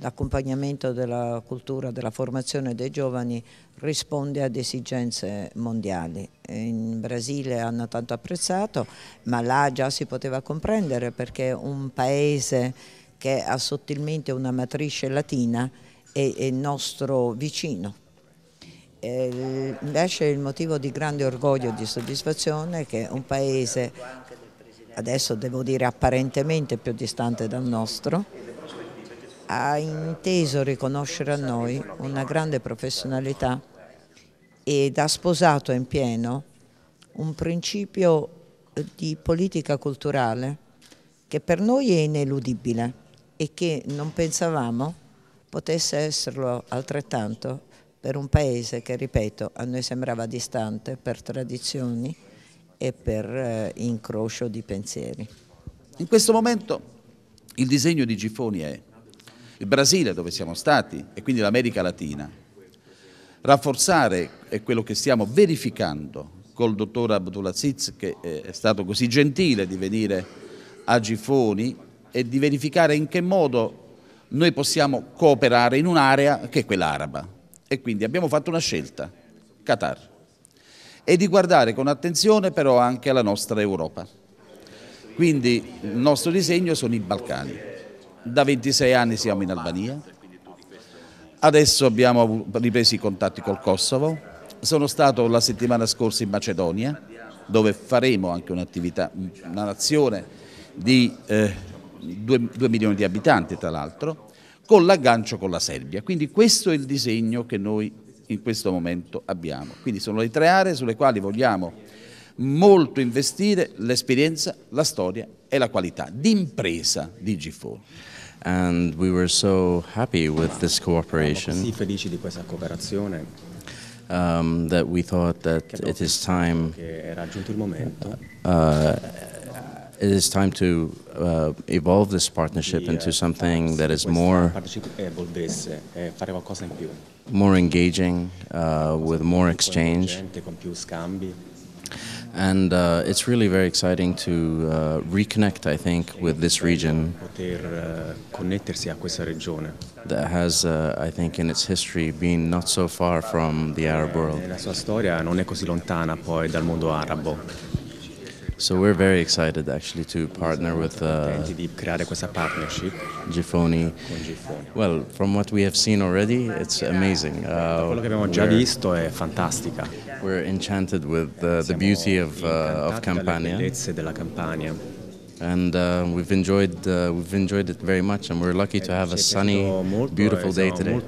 l'accompagnamento della cultura, della formazione dei giovani risponde ad esigenze mondiali. In Brasile hanno tanto apprezzato, ma là già si poteva comprendere perché un paese che ha sottilmente una matrice latina è, il nostro vicino. E invece il motivo di grande orgoglio e di soddisfazione è che un paese, adesso devo dire apparentemente più distante dal nostro, ha inteso riconoscere a noi una grande professionalità ed ha sposato in pieno un principio eh, di politica culturale che per noi è ineludibile e che non pensavamo potesse esserlo altrettanto per un paese che, ripeto, a noi sembrava distante per tradizioni e per eh, incrocio di pensieri. In questo momento il disegno di Gifoni è il Brasile dove siamo stati e quindi l'America Latina. Rafforzare è quello che stiamo verificando col dottor Abdulaziz che eh, è stato così gentile di venire a Gifoni e di verificare in che modo noi possiamo cooperare in un'area che è quella araba. E quindi abbiamo fatto una scelta, Qatar, e di guardare con attenzione però anche alla nostra Europa. Quindi il nostro disegno sono i Balcani. Da 26 anni siamo in Albania, adesso abbiamo ripreso i contatti col Kosovo, sono stato la settimana scorsa in Macedonia dove faremo anche un'attività, una nazione di eh, 2, 2 milioni di abitanti tra l'altro, con l'aggancio con la Serbia. Quindi questo è il disegno che noi in questo momento abbiamo. Quindi sono le tre aree sulle quali vogliamo molto investire l'esperienza, la storia e la qualità d'impresa di G4. And we were so happy with this cooperation. Sì, felici di questa cooperazione. Um, that we thought that it is time uh, it is time to uh, evolve this partnership into uh, something that is more more engaging uh, with more exchange and uh, it's really very exciting to uh, reconnect, I think, with this region. Uh, questa regione. That has, uh, I think, in its history been not so far from the Arab world. sua storia non è lontana dal mondo arabo. So we're very excited actually to partner with uh, Gifoni. Well, from what we have seen already, it's amazing. Uh, quello che abbiamo già uh, visto è fantastica. We're enchanted with uh, the beauty of, uh, of Campania. And uh, we've enjoyed uh, we've enjoyed it very much, and we're lucky to have a sunny, beautiful day today.